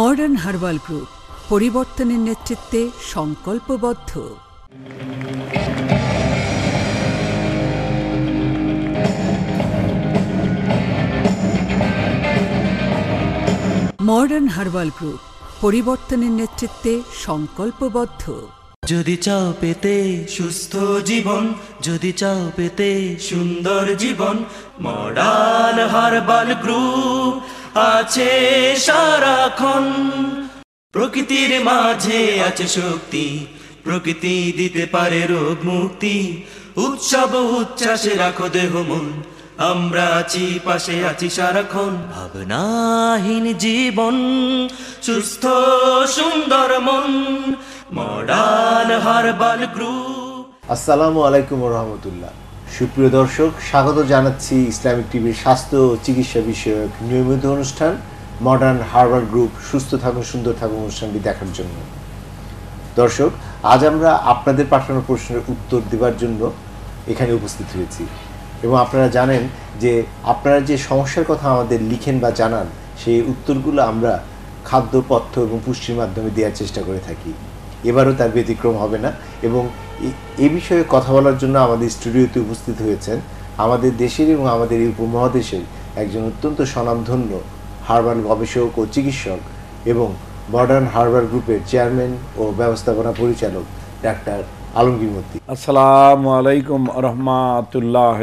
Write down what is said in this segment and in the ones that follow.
modern herbal group পরিবর্তনের নেতৃত্বে সংকল্পবদ্ধ মডার্ন হার্বাল গ্রুপ পরিবর্তনের নেতৃত্বে সংকল্পবদ্ধ যদি চাও পেতে সুস্থ জীবন যদি চাও পেতে সুন্দর জীবন মডার্ন হার্বাল গ্রুপ আছে সারাক্ষণ প্রকৃতির মাঝে আছে শক্তি প্রকৃতি দিতে পারে রোগ মুক্তি উৎসব উচ্ছ্বাসে রাখো দেহ মন আমরা আছি পাশে আছি সারাক্ষণ ভাবনাহীন জীবন সুস্থ সুন্দর মন মডার্ন হারবাল গ্রুপ আসসালামু আলাইকুম রহমতুল্লাহ সুপ্রিয় দর্শক স্বাগত জানাচ্ছি ইসলামিক টিভির স্বাস্থ্য ও চিকিৎসা বিষয়ক নিয়মিত অনুষ্ঠান মডার্ন হার্বার গ্রুপ সুস্থ থাকুন সুন্দর থাকুন অনুষ্ঠানটি দেখার জন্য দর্শক আজ আমরা আপনাদের পাঠানো প্রশ্নের উত্তর দেবার জন্য এখানে উপস্থিত হয়েছি এবং আপনারা জানেন যে আপনারা যে সমস্যার কথা আমাদের লিখেন বা জানান সেই উত্তরগুলো আমরা খাদ্য পথ্য এবং পুষ্টির মাধ্যমে দেওয়ার চেষ্টা করে থাকি এবারও তার ব্যতিক্রম হবে না এবং এ বিষয়ে কথা বলার জন্য আমাদের স্টুডিওতে উপস্থিত হয়েছেন আমাদের দেশের এবং আমাদের এই উপমহাদেশের একজন অত্যন্ত স্বনামধন্য হার্বাল গবেষক ও চিকিৎসক এবং মডার্ন হারবার গ্রুপের চেয়ারম্যান ও ব্যবস্থাপনা পরিচালক ডাক্তার আলমগীর মতি আসসালামু আলাইকুম রহমাতুল্লাহ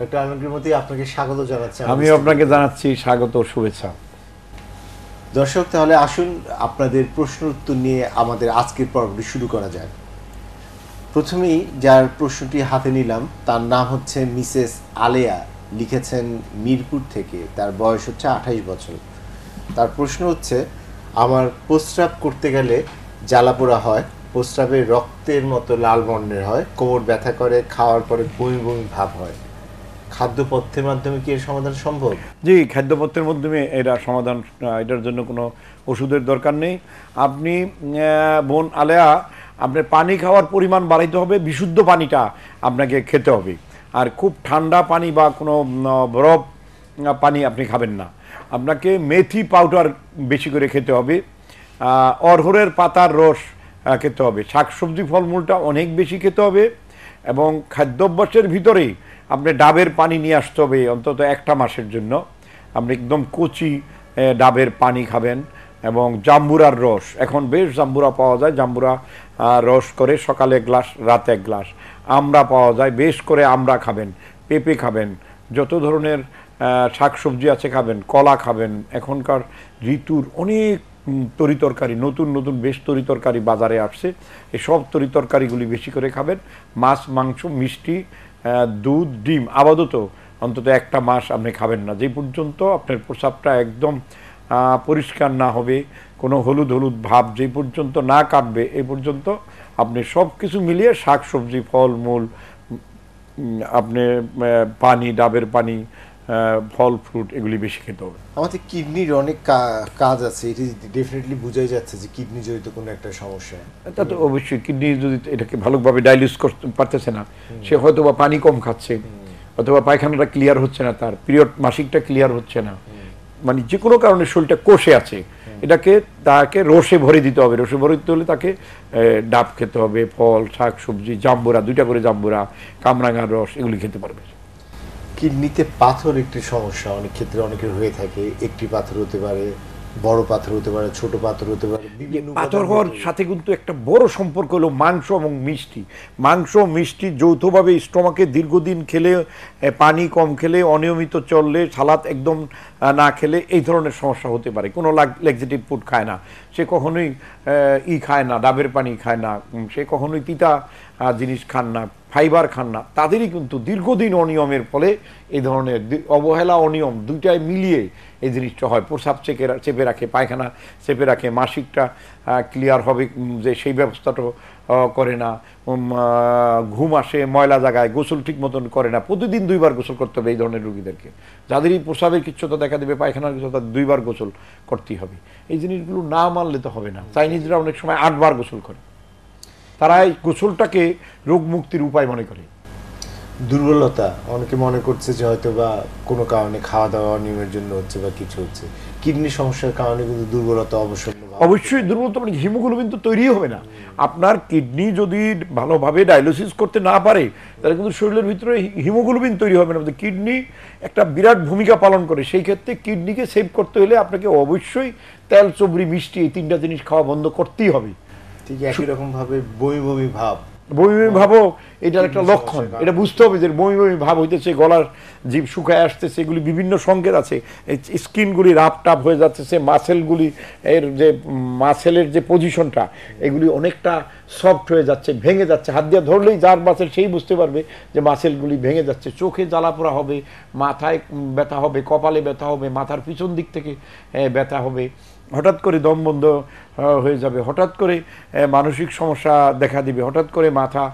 ডাক্তার আলমগীর আপনাকে স্বাগত জানাচ্ছি আমি আপনাকে জানাচ্ছি স্বাগত শুভেচ্ছা দর্শক তাহলে আসুন আপনাদের প্রশ্ন উত্তর নিয়ে আমাদের আজকের পর্বটি শুরু করা যায় প্রথমেই যার প্রশ্নটি হাতে নিলাম তার নাম হচ্ছে মিসেস আলেয়া লিখেছেন মিরপুর থেকে তার বয়স হচ্ছে আঠাইশ বছর তার প্রশ্ন হচ্ছে আমার প্রস্রাব করতে গেলে জ্বালা পোড়া হয় প্রস্রাবে রক্তের মতো লাল বর্ণের হয় কোমর ব্যথা করে খাওয়ার পরে বমি বমি ভাব হয় খাদ্যপথ্যের মাধ্যমে কি এর সমাধান সম্ভব জি খাদ্যপথ্যের মাধ্যমে এটা সমাধান এটার জন্য কোনো ওষুধের দরকার নেই আপনি বোন আলেয়া আপনার পানি খাওয়ার পরিমাণ বাড়াইতে হবে বিশুদ্ধ পানিটা আপনাকে খেতে হবে আর খুব ঠান্ডা পানি বা কোনো বরফ পানি আপনি খাবেন না আপনাকে মেথি পাউডার বেশি করে খেতে হবে অরহরের পাতার রস খেতে হবে শাকসবজি ফলমূলটা অনেক বেশি খেতে হবে এবং খাদ্যাভ্যাসের ভিতরেই আপনি ডাবের পানি নিয়ে আসতে হবে অন্তত একটা মাসের জন্য আপনি একদম কচি ডাবের পানি খাবেন এবং জাম্বুরার রস এখন বেশ জাম্বুরা পাওয়া যায় জাম্বুরা রস করে সকালে গ্লাস রাতে এক গ্লাস আমরা পাওয়া যায় বেশ করে আমরা খাবেন পেঁপে খাবেন যত ধরনের শাকসবজি আছে খাবেন কলা খাবেন এখনকার ঋতুর অনেক তরিতরকারি নতুন নতুন বেশ তরিতরকারি বাজারে আসছে এসব তরিতরকারিগুলি বেশি করে খাবেন মাছ মাংস মিষ্টি দুধ ডিম আপাতত অন্তত একটা মাস আপনি খাবেন না যে পর্যন্ত আপনার প্রসাবটা একদম পরিষ্কার না হবে কোনো হলুদ হলুদ ভাব যে পর্যন্ত না কাটবে এই পর্যন্ত আপনি সব কিছু মিলিয়ে শাক সবজি ফল মূল আপনি পানি ডাবের পানি ফল ফ্রুট এগুলি বেশি খেতে হবে আমাদের কিডনির অনেক কাজ আছে এটি ডেফিনেটলি বোঝাই যাচ্ছে যে কিডনি জড়িত কোনো একটা সমস্যা তা তো অবশ্যই কিডনি যদি এটাকে ভালোভাবে ডাইলিউস করতে পারতেছে না সে হয়তো বা পানি কম খাচ্ছে অথবা পায়খানাটা ক্লিয়ার হচ্ছে না তার পিরিয়ড মাসিকটা ক্লিয়ার হচ্ছে না মানে যে কোনো কারণে শরীরটা কষে আছে এটাকে তাকে রসে ভরে দিতে হবে রসে ভরে দিতে হলে তাকে ডাব খেতে হবে ফল শাক সবজি জাম্বুরা দুইটা করে জাম্বুরা কামরাঙার রস এগুলি খেতে পারবে কিডনিতে পাথর একটি সমস্যা অনেক ক্ষেত্রে অনেকের হয়ে থাকে একটি পাথর হতে পারে বড় পাথর হতে পারে ছোট পাথর হতে পারে পাথর হওয়ার সাথে কিন্তু একটা বড় সম্পর্ক হলো মাংস এবং মিষ্টি মাংস মিষ্টি যৌথভাবে স্টমাকে দীর্ঘদিন খেলে পানি কম খেলে অনিয়মিত চললে সালাদ একদম না খেলে এই ধরনের সমস্যা হতে পারে কোনো লেক্সিটিভ ফুড খায় না সে কখনোই ই খায় না ডাবের পানি খায় না সে কখনোই তিতা জিনিস খান না ফাইবার খান না তাদেরই কিন্তু দীর্ঘদিন অনিয়মের ফলে এই ধরনের অবহেলা অনিয়ম দুইটায় মিলিয়ে এই জিনিসটা হয় প্রসাব চেপে চেপে রাখে পায়খানা চেপে রাখে মাসিকটা ক্লিয়ার হবে যে সেই ব্যবস্থাটা করে না ঘুম আসে ময়লা জাগায় গোসল ঠিক মতন করে না প্রতিদিন দুইবার গোসল করতে হবে এই ধরনের রুগীদেরকে যাদের এই প্রসাবের কিচ্ছুতা দেখা দেবে পায়খানার কিচ্ছুতা দুইবার গোসল করতেই হবে এই জিনিসগুলো না মানলে তো হবে না চাইনিজরা অনেক সময় আটবার গোসল করে তারা এই গোসলটাকে রোগ মুক্তির উপায় মনে করে দুর্বলতা অনেকে মনে করছে যে হয়তো বা কোনো কারণে খাওয়া দাওয়া নিয়মের জন্য হচ্ছে বা কিছু হচ্ছে কিডনি সমস্যার কারণে কিন্তু দুর্বলতা অবশ্যই অবশ্যই দুর্বলতা মানে হিমোগ্লোবিন তো তৈরি হবে না আপনার কিডনি যদি ভালোভাবে ডায়ালিসিস করতে না পারে তাহলে কিন্তু শরীরের ভিতরে হিমোগ্লোবিন তৈরি হবে না কিডনি একটা বিরাট ভূমিকা পালন করে সেই ক্ষেত্রে কিডনিকে সেভ করতে হলে আপনাকে অবশ্যই তেল চবরি মিষ্টি এই তিনটা জিনিস খাওয়া বন্ধ করতেই হবে ঠিক একই রকম ভাবে বমি বমি ভাব বমি বমি ভাবও এটার একটা লক্ষণ এটা বুঝতে হবে যে বমি বমি ভাব হইতেছে গলার জীব শুকায় আসতেছে এগুলি বিভিন্ন সংকেত আছে স্কিনগুলি রাপ টাপ হয়ে যাচ্ছে মাসেলগুলি এর যে মাসেলের যে পজিশনটা এগুলি অনেকটা সফট হয়ে যাচ্ছে ভেঙে যাচ্ছে হাত দিয়ে ধরলেই যার মাসেল সেই বুঝতে পারবে যে মাসেলগুলি ভেঙে যাচ্ছে চোখে জ্বালাপোড়া হবে মাথায় ব্যথা হবে কপালে ব্যথা হবে মাথার পিছন দিক থেকে ব্যথা হবে হঠাৎ করে দম বন্ধ হয়ে যাবে হঠাৎ করে মানসিক সমস্যা দেখা দিবে হঠাৎ করে মাথা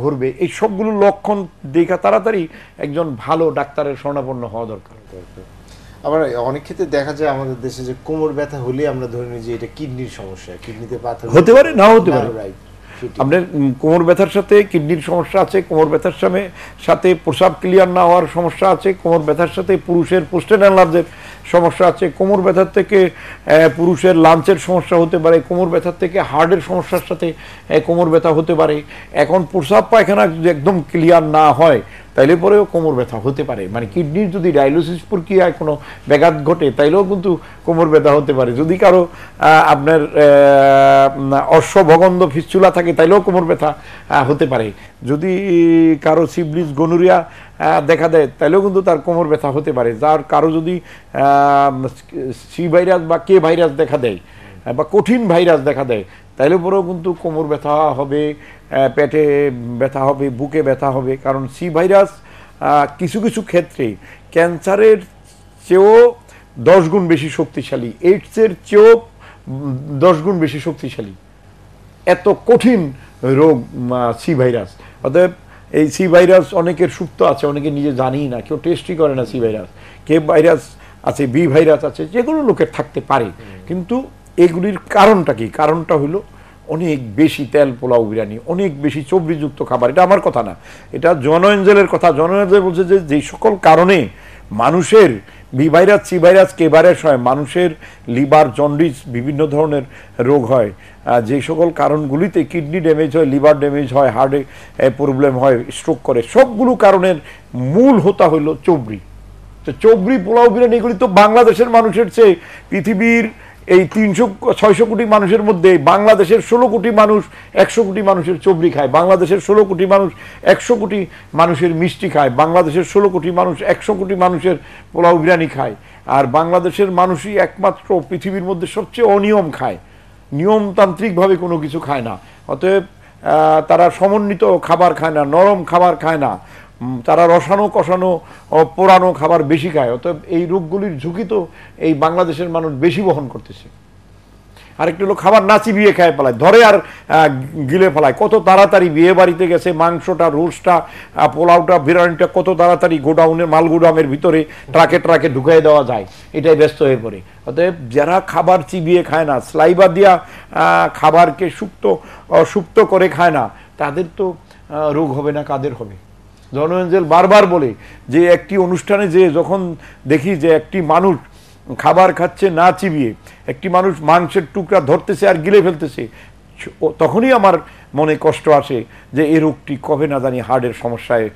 ঘুরবে এই সবগুলো লক্ষণ দেখা তাড়াতাড়ি একজন ভালো ডাক্তারের শরণাপন্ন হওয়া দরকার আবার অনেক ক্ষেত্রে দেখা যায় আমাদের দেশে যে কোমর ব্যথা হলে আমরা ধরে নিই যে এটা কিডনির সমস্যা কিডনিতে পাথর হতে পারে না হতে পারে আপনার কোমর ব্যথার সাথে কিডনির সমস্যা আছে কোমর ব্যথার সামে সাথে প্রসাব ক্লিয়ার না হওয়ার সমস্যা আছে কোমর ব্যথার সাথে পুরুষের পোস্টেন লাভের সমস্যা আছে কোমর ব্যথার থেকে পুরুষের লাঞ্চের সমস্যা হতে পারে কোমর ব্যথার থেকে হার্টের সমস্যার সাথে কোমর ব্যথা হতে পারে এখন প্রসাব পায়খানা যদি একদম ক্লিয়ার না হয় তাইলে পরেও কোমর ব্যথা হতে পারে মানে কিডনির যদি ডায়ালিসিস প্রক্রিয়ায় কোনো ব্যাঘাত ঘটে তাইলেও কিন্তু কোমর ব্যথা হতে পারে যদি কারো আপনার অশ্বভগন্ধ ফিসচুলা থাকে তাইলেও কোমর ব্যথা হতে পারে যদি কারো সিবলিস গনুরিয়া দেখা দেয় তাহলেও কিন্তু তার কোমর ব্যথা হতে পারে যার কারো যদি সি ভাইরাস বা কে ভাইরাস দেখা দেয় হ্যাঁ, বা কঠিন ভাইরাস দেখা দেয় তাইলে পরেও কিন্তু কোমর ব্যথা হবে পেটে ব্যথা হবে বুকে ব্যথা হবে কারণ সি ভাইরাস কিছু কিছু ক্ষেত্রে ক্যান্সারের চেয়েও দশ গুণ বেশি শক্তিশালী এইডসের চেয়েও দশ গুণ বেশি শক্তিশালী এত কঠিন রোগ সি ভাইরাস অতএব এই সি ভাইরাস অনেকের সুপ্ত আছে অনেকে নিজে জানি না কেউ টেস্টই করে না সি ভাইরাস কে ভাইরাস আছে বি ভাইরাস আছে যেগুলো লোকের থাকতে পারে কিন্তু এগুলির কারণটা কি কারণটা হলো অনেক বেশি তেল পোলাও বিরিয়ানি অনেক বেশি চর্বিযুক্ত খাবার এটা আমার কথা না এটা জন কথা জন বলছে যে যে সকল কারণে মানুষের বি ভাইরাস সি ভাইরাস কে ভাইরাস হয় মানুষের লিভার জন্ডিস বিভিন্ন ধরনের রোগ হয় যে সকল কারণগুলিতে কিডনি ড্যামেজ হয় লিভার ড্যামেজ হয় হার্টে প্রবলেম হয় স্ট্রোক করে সবগুলো কারণের মূল হতা হইল চবরি তো চবরি পোলাও বিরিয়ানি এগুলি তো বাংলাদেশের মানুষের চেয়ে পৃথিবীর এই তিনশো ছয়শো কোটি মানুষের মধ্যে বাংলাদেশের ষোলো কোটি মানুষ একশো কোটি মানুষের চবরি খায় বাংলাদেশের ষোলো কোটি মানুষ একশো কোটি মানুষের মিষ্টি খায় বাংলাদেশের ষোলো কোটি মানুষ একশো কোটি মানুষের পোলাও বিরিয়ানি খায় আর বাংলাদেশের মানুষই একমাত্র পৃথিবীর মধ্যে সবচেয়ে অনিয়ম খায় নিয়মতান্ত্রিকভাবে কোনো কিছু খায় না অতএব তারা সমন্বিত খাবার খায় না নরম খাবার খায় না তারা রসানো কষানো পোড়ানো খাবার বেশি খায় অতএব এই রোগগুলির ঝুঁকি তো এই বাংলাদেশের মানুষ বেশি বহন করতেছে আরেকটি হলো খাবার না চিবিয়ে খায় ফেলায় ধরে আর গিলে ফেলায় কত তাড়াতাড়ি বিয়ে বাড়িতে গেছে মাংসটা রোস্টটা পোলাওটা বিরিয়ানিটা কত তাড়াতাড়ি গোডাউনের মাল গোডাউনের ভিতরে ট্রাকে ট্রাকে ঢুকাই দেওয়া যায় এটাই ব্যস্ত হয়ে পড়ে অতএব যারা খাবার চিবিয়ে খায় না স্লাইবা দিয়া খাবারকে সুপ্ত সুপ্ত করে খায় না তাদের তো রোগ হবে না কাদের হবে জনঞ্জেল বারবার বলে যে একটি অনুষ্ঠানে যে যখন দেখি যে একটি মানুষ খাবার খাচ্ছে না চিবিয়ে একটি মানুষ মাংসের টুকরা ধরতেছে আর গিলে ফেলতেছে তখনই আমার মনে কষ্ট আসে যে এই রোগটি কবে না জানি হার্টের সমস্যায়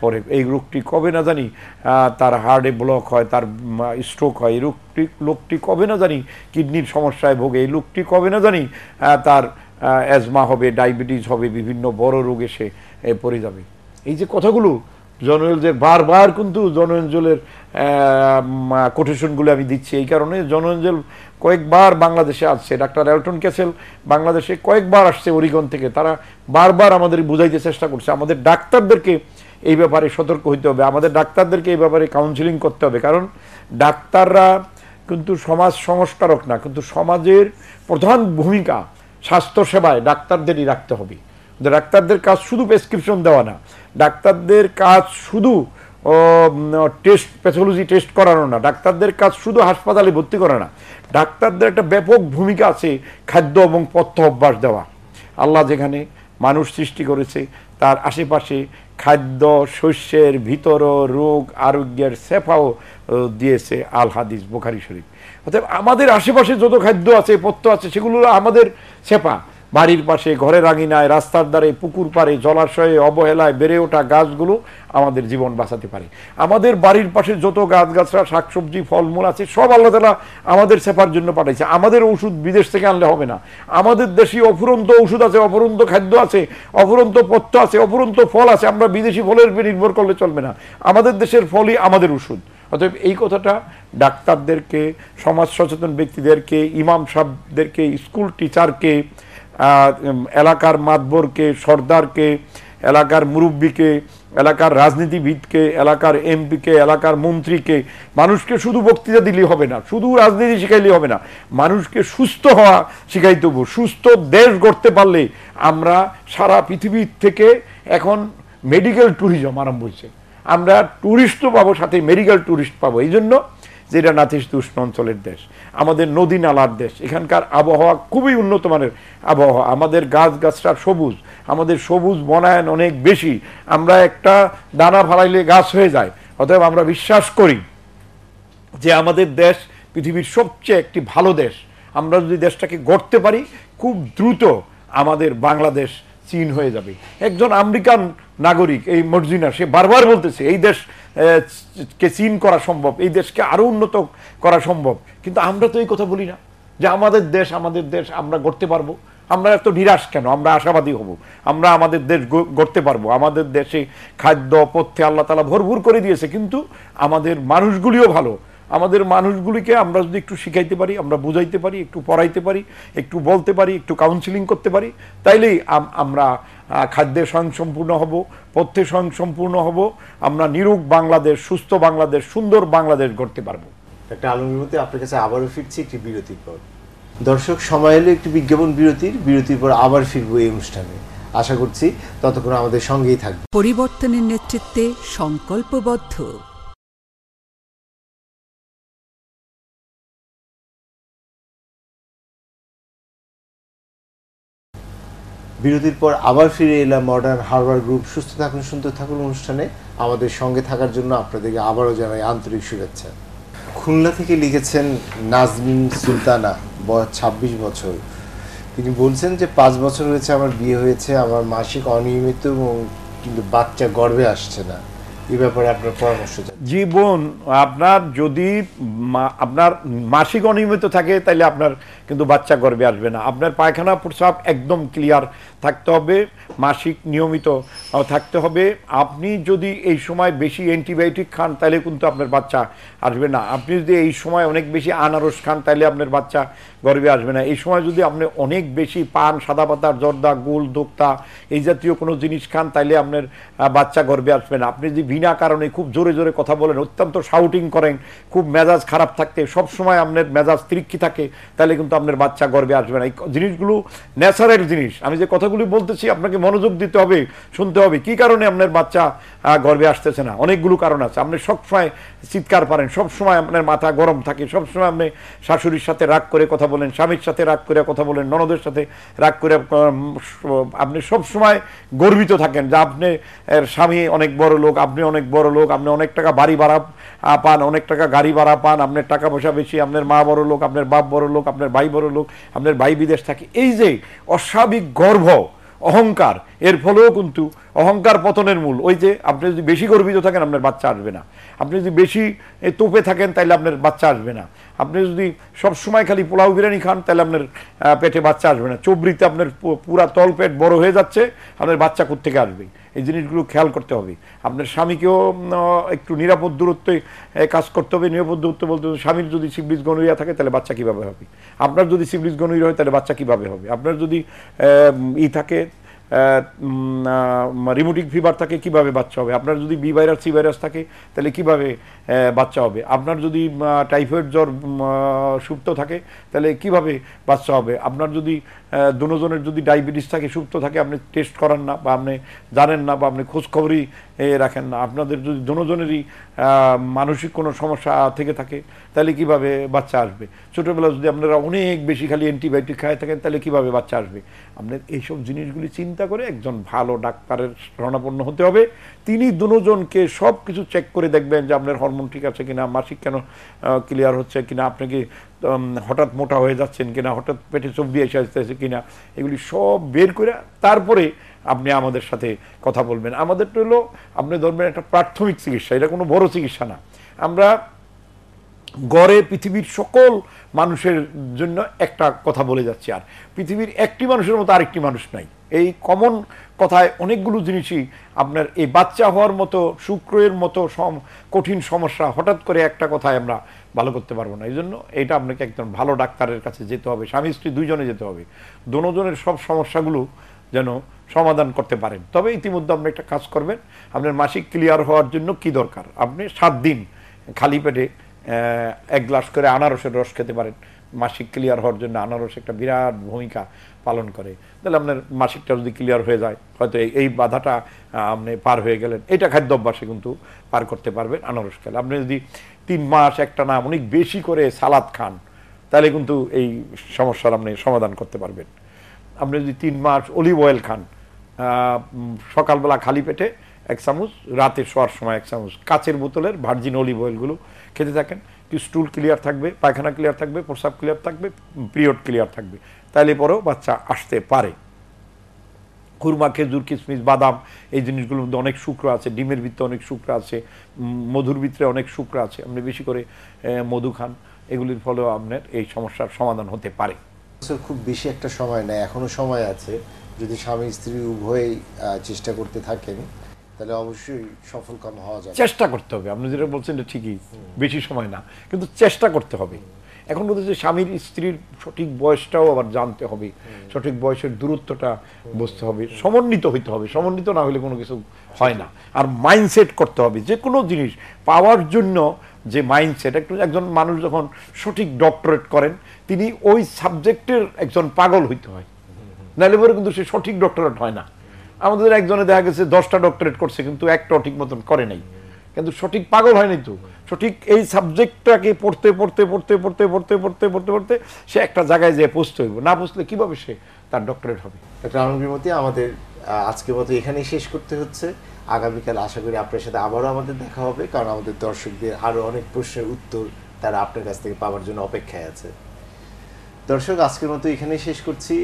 পড়ে এই রোগটি কবে না জানি তার হার্টে ব্লক হয় তার স্ট্রোক হয় এই রোগটি লোকটি কবে না জানি কিডনির সমস্যায় ভোগে এই লোকটি কবে না জানি তার অ্যাজমা হবে ডায়াবেটিস হবে বিভিন্ন বড় রোগে সে পড়ে যাবে এই যে কথাগুলো জনঞ্জলের বারবার কিন্তু জনঞ্জলের কোটেশনগুলো আমি দিচ্ছি এই কারণে জনঞ্জল কয়েকবার বাংলাদেশে আসছে ডাক্তার এলটন ক্যাসেল বাংলাদেশে কয়েকবার আসছে অরিগন থেকে তারা বারবার আমাদের বুঝাইতে চেষ্টা করছে আমাদের ডাক্তারদেরকে এই ব্যাপারে সতর্ক হইতে হবে আমাদের ডাক্তারদেরকে এই ব্যাপারে কাউন্সিলিং করতে হবে কারণ ডাক্তাররা কিন্তু সমাজ সংস্কারক না কিন্তু সমাজের প্রধান ভূমিকা স্বাস্থ্যসেবায় ডাক্তারদেরই রাখতে হবে ডাক্তারদের কাজ শুধু প্রেসক্রিপশন দেওয়া না ডাক্তারদের কাজ শুধু টেস্ট প্যাথোলজি টেস্ট করানো না ডাক্তারদের কাজ শুধু হাসপাতালে ভর্তি করা না ডাক্তারদের একটা ব্যাপক ভূমিকা আছে খাদ্য এবং পথ্য অভ্যাস দেওয়া আল্লাহ যেখানে মানুষ সৃষ্টি করেছে তার আশেপাশে খাদ্য শস্যের ভিতর রোগ আরোগ্যের সেফাও দিয়েছে আল হাদিস বোখারি শরীফ অর্থাৎ আমাদের আশেপাশে যত খাদ্য আছে পথ্য আছে সেগুলো আমাদের সেফা বাড়ির পাশে ঘরের আঙিনায় রাস্তার দ্বারে পুকুর পারে জলাশয়ে অবহেলায় বেড়ে ওঠা গাছগুলো আমাদের জীবন বাঁচাতে পারে আমাদের বাড়ির পাশে যত গাছগাছরা শাকসবজি ফলমূল আছে সব আল্লাহ তালা আমাদের সেফার জন্য পাঠাইছে আমাদের ওষুধ বিদেশ থেকে আনলে হবে না আমাদের দেশে অফুরন্ত ওষুধ আছে অফুরন্ত খাদ্য আছে অফুরন্ত পথ্য আছে অফুরন্ত ফল আছে আমরা বিদেশি ফলের উপরে নির্ভর করলে চলবে না আমাদের দেশের ফলই আমাদের ওষুধ অতএব এই কথাটা ডাক্তারদেরকে সমাজ সচেতন ব্যক্তিদেরকে ইমাম সাহেবদেরকে স্কুল টিচারকে এলাকার মাতবরকে সর্দারকে এলাকার মুরব্বীকে এলাকার রাজনীতিবিদকে এলাকার এমপিকে এলাকার মন্ত্রীকে মানুষকে শুধু বক্তৃতা দিলেই হবে না শুধু রাজনীতি শিখাইলেই হবে না মানুষকে সুস্থ হওয়া শিখাইতে হবে সুস্থ দেশ গড়তে পারলে আমরা সারা পৃথিবীর থেকে এখন মেডিকেল ট্যুরিজম আরম্ভ হয়েছে আমরা ট্যুরিস্টও পাবো সাথে মেডিকেল ট্যুরিস্ট পাবো এই জন্য যেটা নাতিশীতোষ্ণ অঞ্চলের দেশ আমাদের নদী নালার দেশ এখানকার আবহাওয়া খুবই উন্নত মানের আবহাওয়া আমাদের গাছগাছটা সবুজ আমাদের সবুজ বনায়ন অনেক বেশি আমরা একটা দানা ফালাইলে গাছ হয়ে যায় অতএব আমরা বিশ্বাস করি যে আমাদের দেশ পৃথিবীর সবচেয়ে একটি ভালো দেশ আমরা যদি দেশটাকে গড়তে পারি খুব দ্রুত আমাদের বাংলাদেশ চীন হয়ে যাবে একজন আমেরিকান নাগরিক এই মর্জিনা সে বারবার বলতেছে এই দেশ কে চীন করা সম্ভব এই দেশকে আরও উন্নত করা সম্ভব কিন্তু আমরা তো এই কথা বলি না যে আমাদের দেশ আমাদের দেশ আমরা গড়তে পারবো আমরা এত নিরাশ কেন আমরা আশাবাদী হব আমরা আমাদের দেশ গড়তে পারবো আমাদের দেশে খাদ্য পথ্যে আল্লাহ তালা ভরভুর করে দিয়েছে কিন্তু আমাদের মানুষগুলিও ভালো আমাদের মানুষগুলিকে আমরা যদি একটু শিখাইতে পারি আমরা বুঝাইতে পারি একটু পড়াইতে পারি একটু বলতে পারি একটু কাউন্সিলিং করতে পারি তাইলেই আমরা খাদ্যে সম্পূর্ণ হব পথ্যে সম্পূর্ণ হব আমরা নিরোগ বাংলাদেশ সুস্থ বাংলাদেশ সুন্দর বাংলাদেশ গড়তে পারবো একটা আলমীমতে আপনার কাছে আবারও ফিরছি একটি বিরতির পর দর্শক সময় এলো একটি বিজ্ঞাপন বিরতির বিরতির পর আবার ফিরবো এই অনুষ্ঠানে আশা করছি ততক্ষণ আমাদের সঙ্গেই থাকবে পরিবর্তনের নেতৃত্বে সংকল্পবদ্ধ বিরতির পর আবার ফিরে এলাম মডার্ন হারবার গ্রুপ সুস্থ থাকুন সুন্দর থাকুন অনুষ্ঠানে আমাদের সঙ্গে থাকার জন্য আপনাদেরকে আবারও জানাই আন্তরিক শুভেচ্ছা খুলনা থেকে লিখেছেন নাজমিন সুলতানা বয়স ছাব্বিশ বছর তিনি বলছেন যে পাঁচ বছর হয়েছে আমার বিয়ে হয়েছে আমার মাসিক অনিয়মিত এবং কিন্তু বাচ্চা গর্বে আসছে না ব্যাপারে জীবন আপনার যদি আপনার মাসিক অনিয়মিত থাকে তাহলে আপনার কিন্তু বাচ্চা গর্বে আসবে না আপনার পায়খানা প্রস্রাব একদম ক্লিয়ার থাকতে হবে মাসিক নিয়মিত থাকতে হবে আপনি যদি এই সময় বেশি অ্যান্টিবায়োটিক খান তাহলে কিন্তু আপনার বাচ্চা আসবে না আপনি যদি এই সময় অনেক বেশি আনারস খান তাহলে আপনার বাচ্চা গর্বে আসবে না এই সময় যদি আপনি অনেক বেশি পান সাদা পাতার জর্দা গুল দোক্তা এই জাতীয় কোনো জিনিস খান তাইলে আপনার বাচ্চা গর্বে আসবে না আপনি যদি বিনা কারণে খুব জোরে জোরে কথা বলেন অত্যন্ত শাউটিং করেন খুব মেজাজ খারাপ থাকতে সব সময় আপনার মেজাজ তৃক্ষি থাকে তাহলে কিন্তু আপনার বাচ্চা গর্বে আসবে না এই জিনিসগুলো ন্যাচারাল জিনিস আমি যে কথাগুলি বলতেছি আপনাকে মনোযোগ দিতে হবে শুনতে হবে কি কারণে আপনার বাচ্চা গর্বে আসতেছে না অনেকগুলো কারণ আছে আপনি সবসময় চিৎকার পারেন সবসময় আপনার মাথা গরম থাকে সবসময় আপনি শাশুড়ির সাথে রাগ করে কথা কথা বলেন স্বামীর সাথে রাগ করে কথা বলেন ননদের সাথে রাগ করে আপনি সব সময় গর্বিত থাকেন যে আপনি স্বামী অনেক বড় লোক আপনি অনেক বড় লোক আপনি অনেক টাকা বাড়ি ভাড়া পান অনেক টাকা গাড়ি ভাড়া পান আপনার টাকা পয়সা বেশি আপনার মা বড় লোক আপনার বাপ বড় লোক আপনার ভাই বড় লোক আপনার ভাই বিদেশ থাকে এই যে অস্বাভাবিক গর্ব অহংকার এর ফলেও কিন্তু অহংকার পতনের মূল ওই যে আপনি যদি বেশি গর্বিত থাকেন আপনার বাচ্চা আসবে না আপনি যদি বেশি তোপে থাকেন তাহলে আপনার বাচ্চা আসবে না আপনি যদি সব সময় খালি পোলাও বিরিয়ানি খান তাহলে আপনার পেটে বাচ্চা আসবে না চবরিতে আপনার পুরা তল পেট বড় হয়ে যাচ্ছে আপনার বাচ্চা থেকে আসবে এই জিনিসগুলো খেয়াল করতে হবে আপনার স্বামীকেও একটু নিরাপদ দূরত্বে কাজ করতে হবে নিরাপদ দূরত্ব বলতে স্বামীর যদি সিবলিস গনুরিয়া থাকে তাহলে বাচ্চা কীভাবে হবে আপনার যদি সিবলিস গনুরিয়া হয় তাহলে বাচ্চা কীভাবে হবে আপনার যদি ই থাকে রিমোটিক ফিভার থাকে কিভাবে বাচ্চা হবে আপনার যদি বি ভাইরাস সি ভাইরাস থাকে তাহলে কিভাবে বাচ্চা হবে আপনার যদি টাইফয়েড জ্বর সুপ্ত থাকে তাহলে কিভাবে বাচ্চা হবে আপনার যদি দুজনের যদি ডায়াবেটিস থাকে সুপ্ত থাকে আপনি টেস্ট করান না বা আপনি জানেন না বা আপনি খোঁজখবরই রাখেন না আপনাদের যদি দনোজনেরই মানসিক কোনো সমস্যা থেকে থাকে তাহলে কিভাবে বাচ্চা আসবে ছোটোবেলা যদি আপনারা অনেক বেশি খালি অ্যান্টিবায়োটিক খায় থাকেন তাহলে কিভাবে বাচ্চা আসবে আপনার এইসব জিনিসগুলি চিন্তা করে একজন ভালো ডাক্তারের শরণাপন্ন হতে হবে তিনি দুজনকে সব কিছু চেক করে দেখবেন যে আপনার হরমোন ঠিক আছে কিনা মাসিক কেন ক্লিয়ার হচ্ছে কিনা আপনাকে হঠাৎ মোটা হয়ে যাচ্ছেন কিনা হঠাৎ পেটে চর্বি এসে আসতেছে কিনা এগুলি সব বের করে তারপরে আপনি আমাদের সাথে কথা বলবেন তো হলো আপনি ধরবেন একটা প্রাথমিক চিকিৎসা এটা কোনো বড় চিকিৎসা না আমরা গড়ে পৃথিবীর সকল মানুষের জন্য একটা কথা বলে যাচ্ছি আর পৃথিবীর একটি মানুষের মতো আরেকটি মানুষ নাই এই কমন কথায় অনেকগুলো জিনিসই আপনার এই বাচ্চা হওয়ার মতো শুক্রের মতো কঠিন সমস্যা হঠাৎ করে একটা কথায় আমরা ভালো করতে পারবো না এই জন্য এটা আপনাকে একদম ভালো ডাক্তারের কাছে যেতে হবে স্বামী স্ত্রী দুইজনে যেতে হবে দুজনের সব সমস্যাগুলো যেন সমাধান করতে পারেন তবে ইতিমধ্যে আপনি একটা কাজ করবেন আপনার মাসিক ক্লিয়ার হওয়ার জন্য কি দরকার আপনি সাত দিন খালি পেটে এক গ্লাস করে আনারসের রস খেতে পারেন মাসিক ক্লিয়ার হওয়ার জন্য আনারস একটা বিরাট ভূমিকা পালন করে তাহলে আপনার মাসিকটা যদি ক্লিয়ার হয়ে যায় হয়তো এই বাধাটা আপনি পার হয়ে গেলেন এটা খাদ্য অভ্যাসে কিন্তু পার করতে পারবেন আনারস খেলে আপনি যদি তিন মাস একটা না অনেক বেশি করে সালাদ খান তাহলে কিন্তু এই সমস্যার আপনি সমাধান করতে পারবেন আপনি যদি তিন মাস অলিভ অয়েল খান সকালবেলা খালি পেটে এক চামচ রাতে শোয়ার সময় এক চামচ কাচের বোতলের ভার্জিন অলিভ অয়েলগুলো খেতে থাকেন কি স্টুল ক্লিয়ার থাকবে পায়খানা ক্লিয়ার থাকবে প্রসাব ক্লিয়ার থাকবে পিরিয়ড ক্লিয়ার থাকবে তাহলে পরেও বাচ্চা আসতে পারে খুরমা খেজুর কিশমিশ বাদাম এই জিনিসগুলোর মধ্যে অনেক শুক্র আছে ডিমের ভিতরে অনেক শুক্র আছে মধুর ভিতরে অনেক শুক্র আছে আপনি বেশি করে মধু খান এগুলির ফলেও আপনার এই সমস্যার সমাধান হতে পারে খুব বেশি একটা সময় নেয় এখনও সময় আছে যদি স্বামী স্ত্রী উভয়েই চেষ্টা করতে থাকেন তাহলে অবশ্যই সফল কাম হওয়া যাবে চেষ্টা করতে হবে আপনি যেটা বলছেন ঠিকই বেশি সময় না কিন্তু চেষ্টা করতে হবে এখন বলতেছে স্বামীর স্ত্রীর সঠিক বয়সটাও আবার জানতে হবে সঠিক বয়সের দূরত্বটা বুঝতে হবে সমন্বিত হইতে হবে সমন্বিত না হলে কোনো কিছু হয় না আর মাইন্ডসেট করতে হবে যে কোনো জিনিস পাওয়ার জন্য যে মাইন্ডসেট একটু একজন মানুষ যখন সঠিক ডক্টরেট করেন তিনি ওই সাবজেক্টের একজন পাগল হইতে হয় নাহলে পরে কিন্তু সে সঠিক ডক্টরেট হয় না আমাদের একজনে দেখা গেছে দশটা ডক্টরেট করছে কিন্তু একটা ঠিক মতন করে নাই কিন্তু সঠিক পাগল হয়নি তো সঠিক এই সাবজেক্টটাকে পড়তে পড়তে পড়তে পড়তে পড়তে পড়তে পড়তে পড়তে সে একটা জায়গায় যেয়ে পৌঁছতে হইব না পৌঁছলে কীভাবে সে তার ডক্টরেট হবে ডক্টর আনন্দের মতে আমাদের আজকের মতো এখানেই শেষ করতে হচ্ছে আগামীকাল আশা করি আপনার সাথে আবারও আমাদের দেখা হবে কারণ আমাদের দর্শকদের আরও অনেক প্রশ্নের উত্তর তারা আপনার কাছ থেকে পাওয়ার জন্য অপেক্ষায় আছে দর্শক আজকের মতো এখানেই শেষ করছি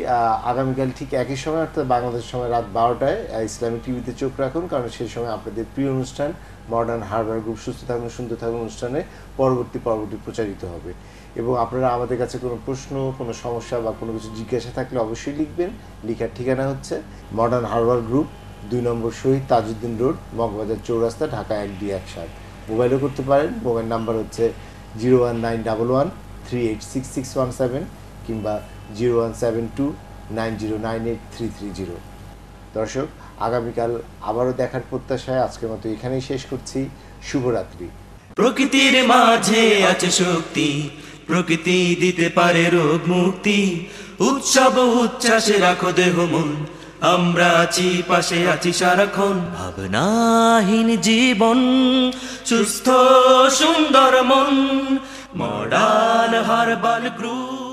আগামীকাল ঠিক একই সময় অর্থাৎ বাংলাদেশ সময় রাত বারোটায় ইসলামিক টিভিতে চোখ রাখুন কারণ সেই সময় আপনাদের প্রিয় অনুষ্ঠান মডার্ন হার্বার গ্রুপ সুস্থ থাকুন সুন্দর থাকুন অনুষ্ঠানে পরবর্তী পর্বটি প্রচারিত হবে এবং আপনারা আমাদের কাছে কোনো প্রশ্ন কোনো সমস্যা বা কোনো কিছু জিজ্ঞাসা থাকলে অবশ্যই লিখবেন লিখার ঠিকানা হচ্ছে মডার্ন হার্বার গ্রুপ দুই নম্বর শহীদ তাজউদ্দিন রোড মগবাজার চৌরাস্তা ঢাকা এক দুই এক সাত মোবাইলও করতে পারেন মোবাইল নাম্বার হচ্ছে zero one nine double one three eight six six one seven কিংবা zero one seven two nine zero nine eight three three zero দর্শক আগামীকাল আবারও দেখার প্রত্যাশায় আজকের মতো এখানেই শেষ করছি শুভরাত্রি প্রকৃতির মাঝে আছে শক্তি প্রকৃতি দিতে পারে রোগ মুক্তি উৎসব উচ্ছ্বাসে রাখো দেহ মন আমরা আছি পাশে আছি সারাক্ষণ ভাবনাহীন জীবন সুস্থ সুন্দর মন মডার্ন হারবাল গ্রুপ